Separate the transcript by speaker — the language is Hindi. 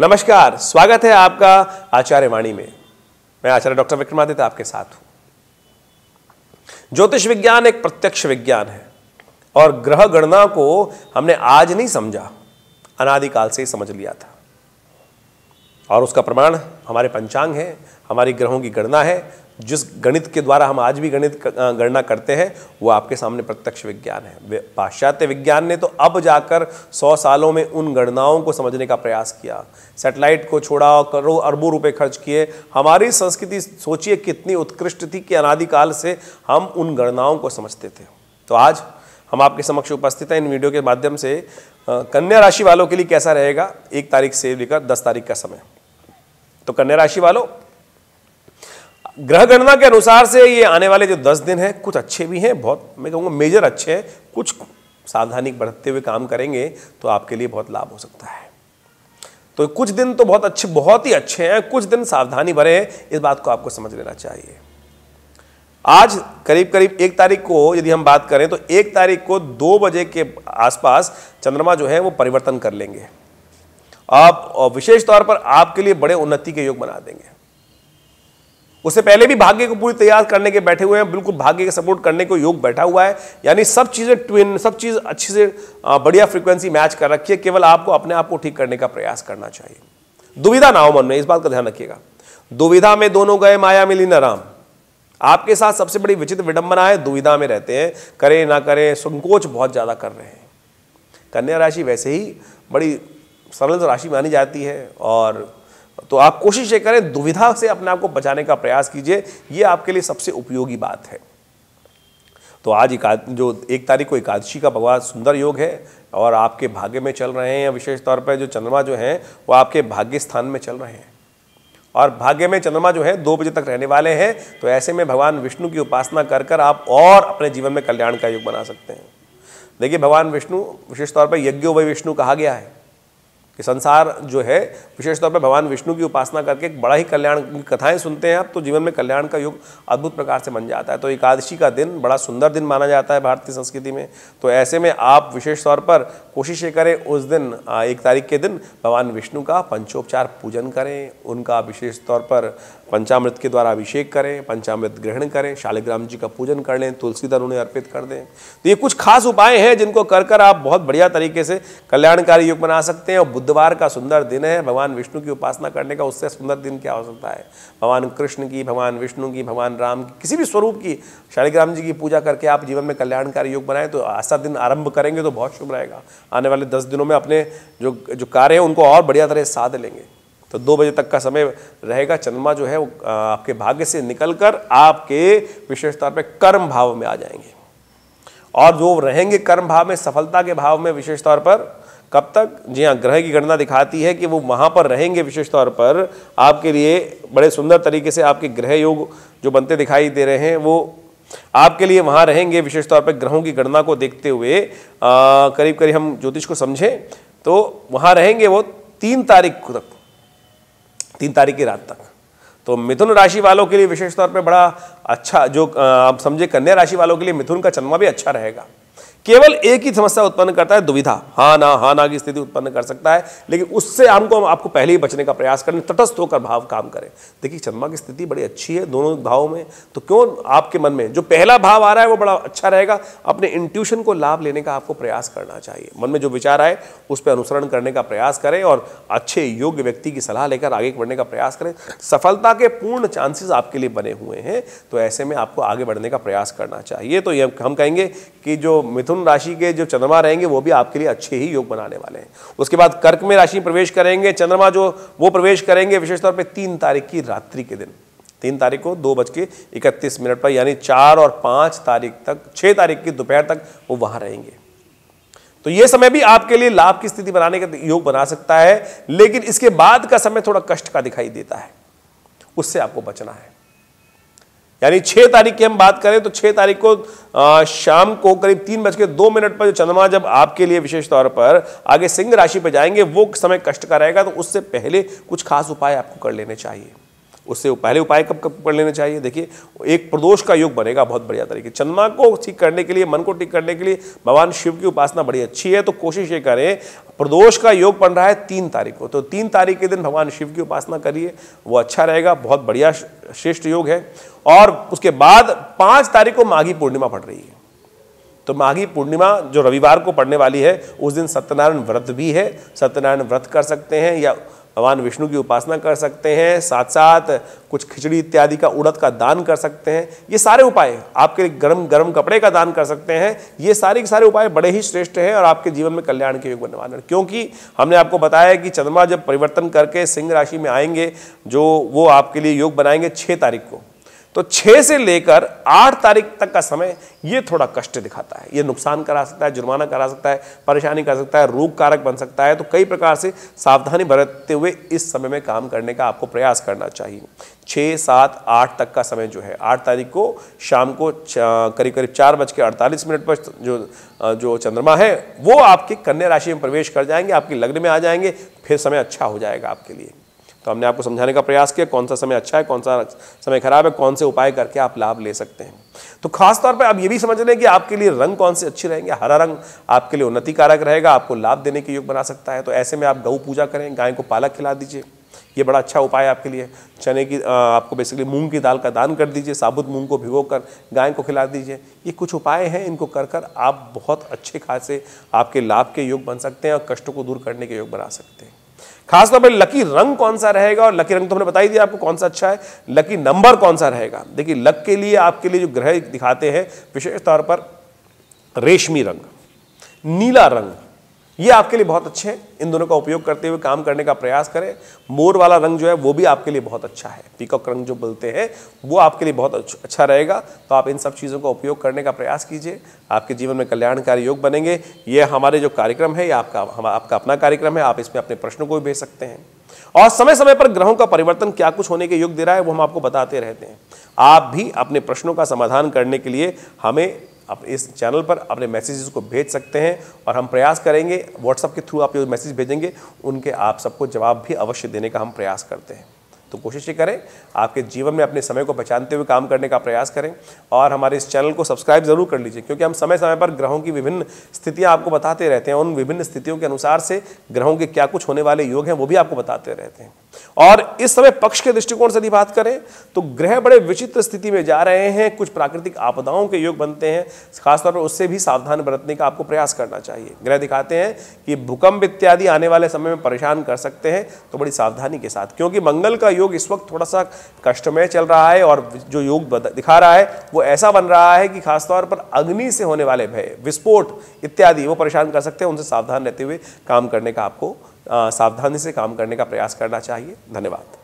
Speaker 1: नमस्कार स्वागत है आपका आचार्य वाणी में मैं आचार्य डॉक्टर विक्रमादित्य आपके साथ हूं ज्योतिष विज्ञान एक प्रत्यक्ष विज्ञान है और ग्रह गणना को हमने आज नहीं समझा अनादिकाल से ही समझ लिया था और उसका प्रमाण हमारे पंचांग है हमारी ग्रहों की गणना है जिस गणित के द्वारा हम आज भी गणित गणना करते हैं वो आपके सामने प्रत्यक्ष विज्ञान है पाश्चात्य विज्ञान ने तो अब जाकर सौ सालों में उन गणनाओं को समझने का प्रयास किया सैटेलाइट को छोड़ा करो अरबों रुपए खर्च किए हमारी संस्कृति सोचिए कितनी उत्कृष्ट थी कि अनादिकाल से हम उन गणनाओं को समझते थे तो आज हम आपके समक्ष उपस्थित हैं इन वीडियो के माध्यम से कन्या राशि वालों के लिए कैसा रहेगा एक तारीख से लेकर दस तारीख का समय तो कन्या राशि वालों ग्रह गणना के अनुसार से ये आने वाले जो दस दिन हैं कुछ अच्छे भी हैं बहुत मैं कहूँगा मेजर अच्छे हैं कुछ सावधानी बरतते हुए काम करेंगे तो आपके लिए बहुत लाभ हो सकता है तो कुछ दिन तो बहुत अच्छे बहुत ही अच्छे हैं कुछ दिन सावधानी भरे हैं इस बात को आपको समझ लेना चाहिए आज करीब करीब एक तारीख को यदि हम बात करें तो एक तारीख को दो बजे के आसपास चंद्रमा जो है वो परिवर्तन कर लेंगे आप विशेष तौर पर आपके लिए बड़े उन्नति के योग बना देंगे उससे पहले भी भाग्य को पूरी तैयार करने के बैठे हुए हैं बिल्कुल भाग्य के सपोर्ट करने को योग बैठा हुआ है यानी सब चीज़ें ट्विन सब चीज़ अच्छे से बढ़िया फ्रिक्वेंसी मैच कर रखी है केवल आपको अपने आप को ठीक करने का प्रयास करना चाहिए दुविधा ना हो मन में इस बात का ध्यान रखिएगा दुविधा में दोनों गए माया मिली न राम आपके साथ सबसे बड़ी विचित्र विडंबना है दुविधा में रहते हैं करें ना करें संकोच बहुत ज़्यादा कर रहे हैं कन्या राशि वैसे ही बड़ी सरल राशि मानी जाती है और तो आप कोशिश ये करें दुविधा से अपने आप को बचाने का प्रयास कीजिए ये आपके लिए सबसे उपयोगी बात है तो आज एकाद जो एक तारीख को एकादशी का भगवान सुंदर योग है और आपके भाग्य में चल रहे हैं या विशेष तौर पर जो चंद्रमा जो है वो आपके भाग्य स्थान में चल रहे हैं और भाग्य में चंद्रमा जो है दो बजे तक रहने वाले हैं तो ऐसे में भगवान विष्णु की उपासना कर कर आप और अपने जीवन में कल्याण का योग बना सकते हैं देखिए भगवान विष्णु विशेष तौर पर यज्ञो वही विष्णु कहा गया है कि संसार जो है विशेष तौर पर भगवान विष्णु की उपासना करके एक बड़ा ही कल्याण कथाएं सुनते हैं आप तो जीवन में कल्याण का युग अद्भुत प्रकार से बन जाता है तो एकादशी का दिन बड़ा सुंदर दिन माना जाता है भारतीय संस्कृति में तो ऐसे में आप विशेष तौर पर कोशिश ये करें उस दिन एक तारीख के दिन भगवान विष्णु का पंचोपचार पूजन करें उनका विशेष तौर पर पंचामृत के द्वारा अभिषेक करें पंचामृत ग्रहण करें शालिग्राम जी का पूजन कर लें तुलसी दल उन्हें अर्पित कर दें तो ये कुछ खास उपाय हैं जिनको कर कर आप बहुत बढ़िया तरीके से कल्याणकारी युग बना सकते हैं और बुधवार का सुंदर दिन है भगवान विष्णु की उपासना करने का उससे सुंदर दिन क्या हो सकता है भगवान कृष्ण की भगवान विष्णु की भगवान राम की किसी भी स्वरूप की शालिग्राम जी की पूजा करके आप जीवन में कल्याणकारी योग बनाएं तो ऐसा दिन आरंभ करेंगे तो बहुत शुभ रहेगा आने वाले दस दिनों में अपने जो जो कार्य हैं उनको और बढ़िया तरह साध लेंगे तो दो बजे तक का समय रहेगा चंद्रमा जो है वो आपके भाग्य से निकलकर आपके विशेष तौर पर कर्म भाव में आ जाएंगे और जो रहेंगे कर्म भाव में सफलता के भाव में विशेष तौर पर कब तक जी हाँ ग्रह की गणना दिखाती है कि वो वहाँ पर रहेंगे विशेष तौर पर आपके लिए बड़े सुंदर तरीके से आपके ग्रह योग जो बनते दिखाई दे रहे हैं वो आपके लिए वहाँ रहेंगे विशेष तौर पर ग्रहों की गणना को देखते हुए आ, करीब करीब हम ज्योतिष को समझें तो वहाँ रहेंगे वो तीन तारीख तक तीन तारीख की रात तक तो मिथुन राशि वालों के लिए विशेष तौर पर बड़ा अच्छा जो आप समझे कन्या राशि वालों के लिए मिथुन का चंद्रमा भी अच्छा रहेगा केवल एक ही समस्या उत्पन्न करता है दुविधा हाँ ना हाँ ना की स्थिति उत्पन्न कर सकता है लेकिन उससे हमको आपको पहले ही बचने का प्रयास करें तटस्थ होकर भाव काम करें देखिए चंद्रमा की स्थिति बड़ी अच्छी है दोनों भावों में तो क्यों आपके मन में जो पहला भाव आ रहा है वो बड़ा अच्छा रहेगा अपने इंट्यूशन को लाभ लेने का आपको प्रयास करना चाहिए मन में जो विचार आए उस पर अनुसरण करने का प्रयास करें और अच्छे योग्य व्यक्ति की सलाह लेकर आगे बढ़ने का प्रयास करें सफलता के पूर्ण चांसेस आपके लिए बने हुए हैं तो ऐसे में आपको आगे बढ़ने का प्रयास करना चाहिए तो हम कहेंगे कि जो मिथुन मिथुन राशि के जो चंद्रमा रहेंगे वो भी आपके लिए अच्छे ही योग बनाने वाले हैं उसके बाद कर्क में राशि प्रवेश करेंगे चंद्रमा जो वो प्रवेश करेंगे विशेष तौर पर तीन तारीख की रात्रि के दिन तीन तारीख को दो बज के इकतीस मिनट पर यानी चार और पांच तारीख तक छह तारीख की दोपहर तक वो वहां रहेंगे तो ये समय भी आपके लिए लाभ की स्थिति बनाने का योग बना सकता है लेकिन इसके बाद का समय थोड़ा कष्ट का दिखाई देता है उससे आपको बचना है यानी छह तारीख की हम बात करें तो छह तारीख को शाम को करीब तीन बज के दो मिनट पर जो चंद्रमा जब आपके लिए विशेष तौर पर आगे सिंह राशि पर जाएंगे वो समय कष्ट का रहेगा तो उससे पहले कुछ खास उपाय आपको कर लेने चाहिए उससे पहले उपाय कब कब कर लेने चाहिए देखिए एक प्रदोष का योग बनेगा बहुत बढ़िया तरीके चंद्रमा को ठीक करने के लिए मन को ठीक करने के लिए भगवान शिव की उपासना बड़ी अच्छी है तो कोशिश ये करें प्रदोष का योग बन रहा है तीन तारीख को तो तीन तारीख के दिन भगवान शिव की उपासना करिए वो अच्छा रहेगा बहुत बढ़िया श्रेष्ठ योग है और उसके बाद पाँच तारीख को माघी पूर्णिमा पड़ रही है तो माघी पूर्णिमा जो रविवार को पड़ने वाली है उस दिन सत्यनारायण व्रत भी है सत्यनारायण व्रत कर सकते हैं या भगवान विष्णु की उपासना कर सकते हैं साथ साथ कुछ खिचड़ी इत्यादि का उड़द का दान कर सकते हैं ये सारे उपाय आपके गर्म गर्म कपड़े का दान कर सकते हैं ये सारे के सारे उपाय बड़े ही श्रेष्ठ हैं और आपके जीवन में कल्याण के योग बनने वाले हैं क्योंकि हमने आपको बताया कि चंद्रमा जब परिवर्तन करके सिंह राशि में आएंगे जो वो आपके लिए योग बनाएंगे छः तारीख को तो छह से लेकर आठ तारीख तक का समय ये थोड़ा कष्ट दिखाता है ये नुकसान करा सकता है जुर्माना करा सकता है परेशानी कर सकता है रोग कारक बन सकता है तो कई प्रकार से सावधानी बरतते हुए इस समय में काम करने का आपको प्रयास करना चाहिए छः सात आठ तक का समय जो है आठ तारीख को शाम को करीब करीब चार बज के अड़तालीस मिनट पर जो जो चंद्रमा है वो आपकी कन्या राशि में प्रवेश कर जाएंगे आपकी लग्न में आ जाएंगे फिर समय अच्छा हो जाएगा आपके लिए तो हमने आपको समझाने का प्रयास किया कौन सा समय अच्छा है कौन सा समय खराब है कौन से उपाय करके आप लाभ ले सकते हैं तो खासतौर पर आप ये भी समझ लें कि आपके लिए रंग कौन से अच्छे रहेंगे हरा रंग आपके लिए उन्नति कारक रहेगा आपको लाभ देने के योग बना सकता है तो ऐसे में आप गऊ पूजा करें गाय को पालक खिला दीजिए ये बड़ा अच्छा उपाय आपके लिए चने की आपको बेसिकली मूंग की दाल का दान कर दीजिए साबुत मूंग को भिगो कर गाय को खिला दीजिए ये कुछ उपाय हैं इनको कर कर आप बहुत अच्छे खासे आपके लाभ के योग बन सकते हैं और कष्टों को दूर करने के योग बना सकते हैं खासतौर पर लकी रंग कौन सा रहेगा और लकी रंग तो हमने बताई दिया आपको कौन सा अच्छा है लकी नंबर कौन सा रहेगा देखिए लक के लिए आपके लिए जो ग्रह दिखाते हैं विशेष तौर पर रेशमी रंग नीला रंग ये आपके लिए बहुत अच्छे हैं इन दोनों का उपयोग करते हुए काम करने का प्रयास करें मोर वाला रंग जो है वो भी आपके लिए बहुत अच्छा है पीकॉक रंग जो बोलते हैं वो आपके लिए बहुत अच्छा रहेगा तो आप इन सब चीज़ों का उपयोग करने का प्रयास कीजिए आपके जीवन में कल्याणकारी योग बनेंगे ये हमारे जो कार्यक्रम है ये आपका आपका अपना कार्यक्रम है आप इसमें अपने प्रश्नों को भी भेज सकते हैं और समय समय पर ग्रहों का परिवर्तन क्या कुछ होने के योग दे रहा है वो हम आपको बताते रहते हैं आप भी अपने प्रश्नों का समाधान करने के लिए हमें आप इस चैनल पर अपने मैसेजेस को भेज सकते हैं और हम प्रयास करेंगे व्हाट्सएप के थ्रू आप जो मैसेज भेजेंगे उनके आप सबको जवाब भी अवश्य देने का हम प्रयास करते हैं तो कोशिश ये करें आपके जीवन में अपने समय को पहचानते हुए काम करने का प्रयास करें और हमारे इस चैनल को सब्सक्राइब जरूर कर लीजिए क्योंकि हम समय समय पर ग्रहों की विभिन्न स्थितियां आपको बताते रहते हैं उन विभिन्न स्थितियों के अनुसार से ग्रहों के क्या कुछ होने वाले योग हैं वो भी आपको बताते रहते हैं और इस समय पक्ष के दृष्टिकोण से यदि बात करें तो ग्रह बड़े विचित्र स्थिति में जा रहे हैं कुछ प्राकृतिक आपदाओं के योग बनते हैं खासतौर पर उससे भी सावधान बरतने का आपको प्रयास करना चाहिए ग्रह दिखाते हैं कि भूकंप इत्यादि आने वाले समय में परेशान कर सकते हैं तो बड़ी सावधानी के साथ क्योंकि मंगल का योग इस वक्त थोड़ा सा कष्टमय चल रहा है और जो योग दिखा रहा है वो ऐसा बन रहा है कि खासतौर पर अग्नि से होने वाले भय विस्फोट इत्यादि वो परेशान कर सकते हैं उनसे सावधान रहते हुए काम करने का आपको सावधानी से काम करने का प्रयास करना चाहिए धन्यवाद